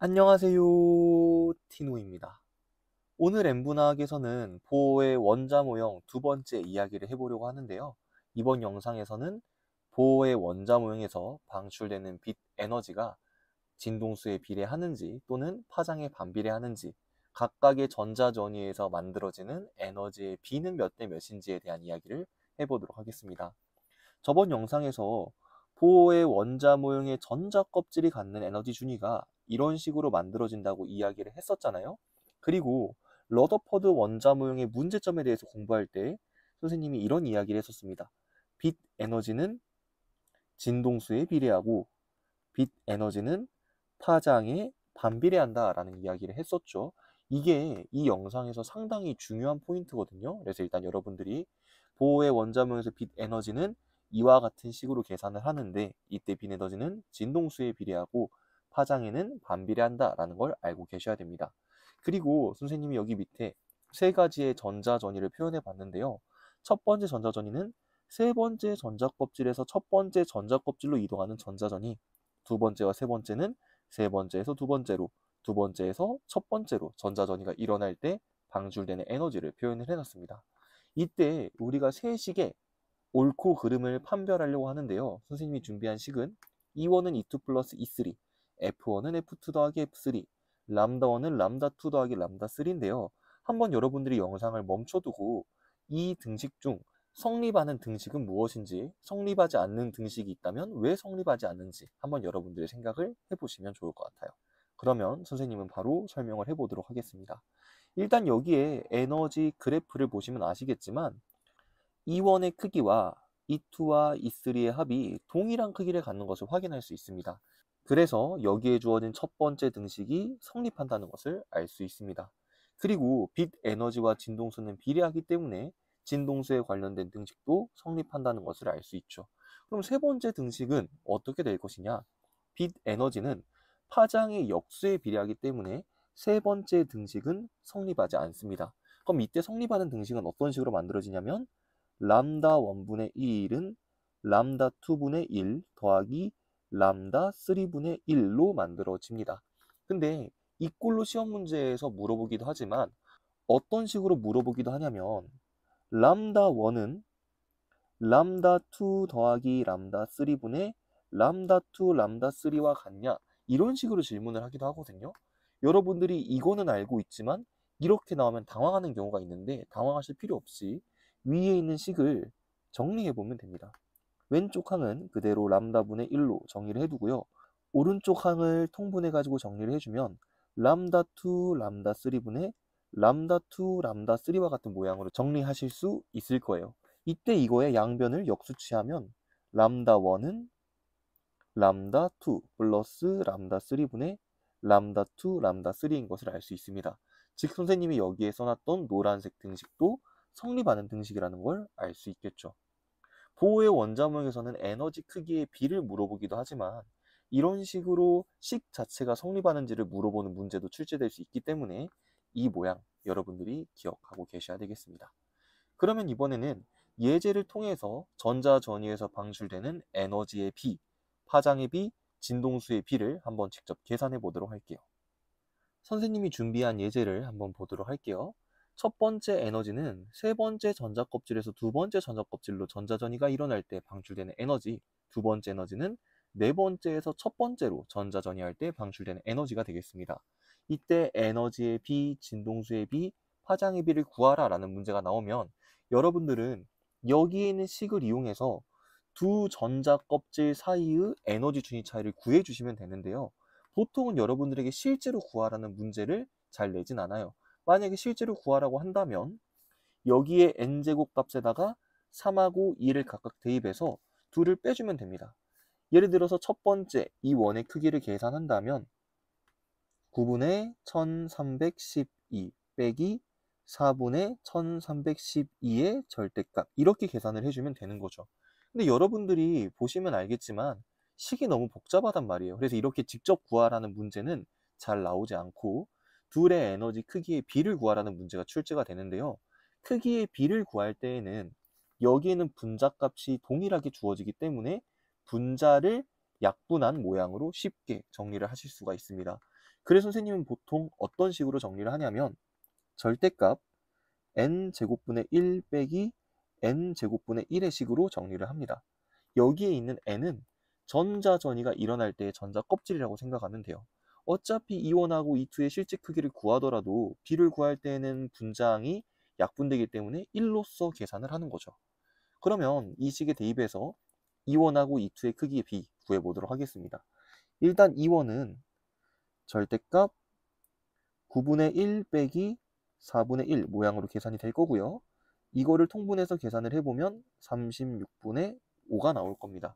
안녕하세요. 티노입니다. 오늘 엠분학에서는 보어의 원자 모형 두 번째 이야기를 해보려고 하는데요. 이번 영상에서는 보어의 원자 모형에서 방출되는 빛 에너지가 진동수에 비례하는지 또는 파장에 반비례하는지 각각의 전자 전위에서 만들어지는 에너지의 비는 몇 대 몇인지에 대한 이야기를 해보도록 하겠습니다. 저번 영상에서 보호의 원자 모형의 전자 껍질이 갖는 에너지 준위가 이런 식으로 만들어진다고 이야기를 했었잖아요. 그리고 러더퍼드 원자모형의 문제점에 대해서 공부할 때 선생님이 이런 이야기를 했었습니다. 빛 에너지는 진동수에 비례하고 빛 에너지는 파장에 반비례한다라는 이야기를 했었죠. 이게 이 영상에서 상당히 중요한 포인트거든요. 그래서 일단 여러분들이 보호의 원자무에서 모빛 에너지는 이와 같은 식으로 계산을 하는데 이때 빛 에너지는 진동수에 비례하고 화장에는 반비례 한다라는 걸 알고 계셔야 됩니다. 그리고 선생님이 여기 밑에 세 가지의 전자전이를 표현해 봤는데요. 첫 번째 전자전이는 세 번째 전자껍질에서 첫 번째 전자껍질로 이동하는 전자전이 두 번째와 세 번째는 세 번째에서 두 번째로 두 번째에서 첫 번째로 전자전이가 일어날 때 방출되는 에너지를 표현을 해놨습니다. 이때 우리가 세식의 옳고 그름을 판별하려고 하는데요. 선생님이 준비한 식은 E1은 E2 플러스 E3, F1은 F2 더하기 F3, 람다1은 람다2 더하기 람다3인데요. 한번 여러분들이 영상을 멈춰두고 이 등식 중 성립하는 등식은 무엇인지, 성립하지 않는 등식이 있다면 왜 성립하지 않는지 한번 여러분들의 생각을 해보시면 좋을 것 같아요. 그러면 선생님은 바로 설명을 해보도록 하겠습니다. 일단 여기에 에너지 그래프를 보시면 아시겠지만 E1의 크기와 E2와 E3의 합이 동일한 크기를 갖는 것을 확인할 수 있습니다. 그래서 여기에 주어진 첫 번째 등식이 성립한다는 것을 알 수 있습니다. 그리고 빛 에너지와 진동수는 비례하기 때문에 진동수에 관련된 등식도 성립한다는 것을 알 수 있죠. 그럼 세 번째 등식은 어떻게 될 것이냐? 빛 에너지는 파장의 역수에 비례하기 때문에 세 번째 등식은 성립하지 않습니다. 그럼 이때 성립하는 등식은 어떤 식으로 만들어지냐면 람다 1분의 1은 람다 2분의 1 더하기 람다 3분의 1로 만들어집니다. 근데 이꼴로 시험 문제에서 물어보기도 하지만 어떤 식으로 물어보기도 하냐면 람다 1은 람다 2 더하기 람다 3분의 람다 2 람다 3와 같냐 이런 식으로 질문을 하기도 하거든요. 여러분들이 이거는 알고 있지만 이렇게 나오면 당황하는 경우가 있는데 당황하실 필요 없이 위에 있는 식을 정리해 보면 됩니다. 왼쪽 항은 그대로 람다분의 1로 정의를 해두고요. 오른쪽 항을 통분해가지고 정리를 해주면 람다2, 람다3분의 람다2, 람다3와 같은 모양으로 정리하실 수 있을 거예요. 이때 이거의 양변을 역수치하면 람다1은 람다2 플러스 람다3분의 람다2, 람다3인 것을 알 수 있습니다. 즉 선생님이 여기에 써놨던 노란색 등식도 성립하는 등식이라는 걸 알 수 있겠죠. 보호의 원자명에서는 에너지 크기의 비를 물어보기도 하지만 이런 식으로 식 자체가 성립하는지를 물어보는 문제도 출제될 수 있기 때문에 이 모양 여러분들이 기억하고 계셔야 되겠습니다. 그러면 이번에는 예제를 통해서 전자 전위에서 방출되는 에너지의 비, 파장의 비, 진동수의 비를 한번 직접 계산해 보도록 할게요. 선생님이 준비한 예제를 한번 보도록 할게요. 첫 번째 에너지는 세 번째 전자껍질에서 두 번째 전자껍질로 전자전이가 일어날 때 방출되는 에너지, 두 번째 에너지는 네 번째에서 첫 번째로 전자전이할 때 방출되는 에너지가 되겠습니다. 이때 에너지의 비, 진동수의 비, 파장의 비를 구하라 라는 문제가 나오면 여러분들은 여기에 있는 식을 이용해서 두 전자 껍질 사이의 에너지 준위 차이를 구해 주시면 되는데요. 보통은 여러분들에게 실제로 구하라는 문제를 잘 내진 않아요. 만약에 실제로 구하라고 한다면 여기에 n제곱 값에다가 3하고 2를 각각 대입해서 둘을 빼주면 됩니다. 예를 들어서 첫 번째 이 원의 크기를 계산한다면 9분의 1312 빼기 4분의 1312의 절대값 이렇게 계산을 해주면 되는 거죠. 근데 여러분들이 보시면 알겠지만 식이 너무 복잡하단 말이에요. 그래서 이렇게 직접 구하라는 문제는 잘 나오지 않고 둘의 에너지 크기의 비를 구하라는 문제가 출제가 되는데요. 크기의 비를 구할 때에는 여기에는 분자값이 동일하게 주어지기 때문에 분자를 약분한 모양으로 쉽게 정리를 하실 수가 있습니다. 그래서 선생님은 보통 어떤 식으로 정리를 하냐면 절대값 n제곱분의 1 빼기 n제곱분의 1의 식으로 정리를 합니다. 여기에 있는 n은 전자 전이가 일어날 때의 전자 껍질이라고 생각하면 돼요. 어차피 이원하고 이투의 실제 크기를 구하더라도 b를 구할 때는 분장이 약분되기 때문에 1로서 계산을 하는 거죠. 그러면 이 식에 대입해서 이원하고 이투의 크기의 b 구해보도록 하겠습니다. 일단 이원은 절대값 9분의 1 빼기 4분의 1 모양으로 계산이 될 거고요. 이거를 통분해서 계산을 해보면 36분의 5가 나올 겁니다.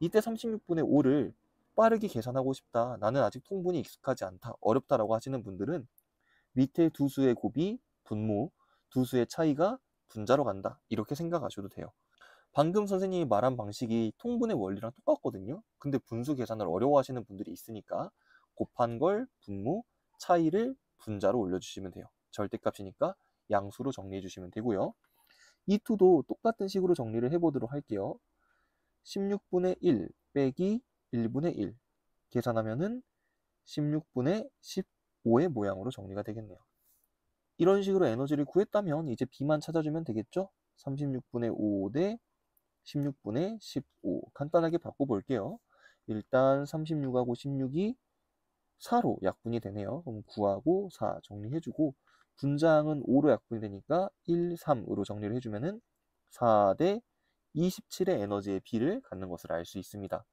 이때 36분의 5를 빠르게 계산하고 싶다. 나는 아직 통분이 익숙하지 않다. 어렵다라고 하시는 분들은 밑에 두 수의 곱이 분모, 두 수의 차이가 분자로 간다. 이렇게 생각하셔도 돼요. 방금 선생님이 말한 방식이 통분의 원리랑 똑같거든요. 근데 분수 계산을 어려워하시는 분들이 있으니까 곱한 걸 분모, 차이를 분자로 올려주시면 돼요. 절대값이니까 양수로 정리해 주시면 되고요. 이2도 똑같은 식으로 정리를 해보도록 할게요. 16분의 1 빼기 1분의 1 계산하면은 16분의 15의 모양으로 정리가 되겠네요. 이런 식으로 에너지를 구했다면 이제 B만 찾아주면 되겠죠? 36분의 5 대 16분의 15 간단하게 바꿔볼게요. 일단 36하고 16이 4로 약분이 되네요. 그럼 9하고 4 정리해주고 분장은 5로 약분이 되니까 1, 3으로 정리를 해주면 4 대 27의 에너지의 비를 갖는 것을 알 수 있습니다.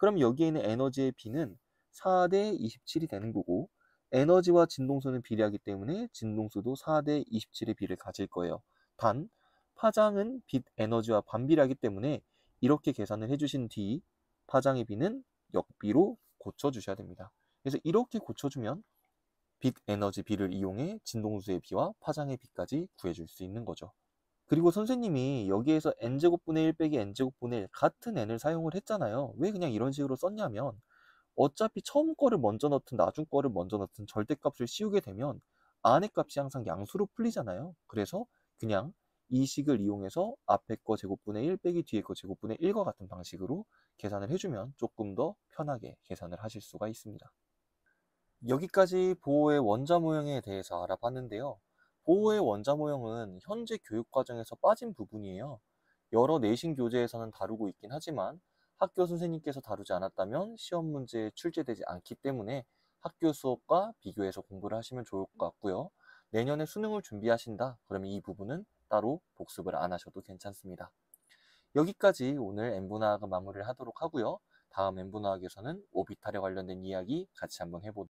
그럼 여기에 있는 에너지의 비는 4대 27이 되는 거고 에너지와 진동수는 비례하기 때문에 진동수도 4대 27의 비를 가질 거예요. 단 파장은 빛 에너지와 반비례하기 때문에 이렇게 계산을 해주신 뒤 파장의 비는 역비로 고쳐주셔야 됩니다. 그래서 이렇게 고쳐주면 빛 에너지 비를 이용해 진동수의 비와 파장의 비까지 구해줄 수 있는 거죠. 그리고 선생님이 여기에서 n제곱분의 1 빼기 n제곱분의 1 같은 n을 사용을 했잖아요. 왜 그냥 이런 식으로 썼냐면 어차피 처음 거를 먼저 넣든 나중 거를 먼저 넣든 절대값을 씌우게 되면 안의 값이 항상 양수로 풀리잖아요. 그래서 그냥 이 식을 이용해서 앞에 거 제곱분의 1 빼기 뒤에 거 제곱분의 1과 같은 방식으로 계산을 해주면 조금 더 편하게 계산을 하실 수가 있습니다. 여기까지 보호의 원자 모형에 대해서 알아봤는데요. 보호의 원자 모형은 현재 교육 과정에서 빠진 부분이에요. 여러 내신 교재에서는 다루고 있긴 하지만 학교 선생님께서 다루지 않았다면 시험 문제에 출제되지 않기 때문에 학교 수업과 비교해서 공부를 하시면 좋을 것 같고요. 내년에 수능을 준비하신다. 그러면 이 부분은 따로 복습을 안 하셔도 괜찮습니다. 여기까지 오늘 엠분화학 마무리를 하도록 하고요. 다음 엠분화학에서는 오비탈에 관련된 이야기 같이 한번 해보도록 하겠습니다.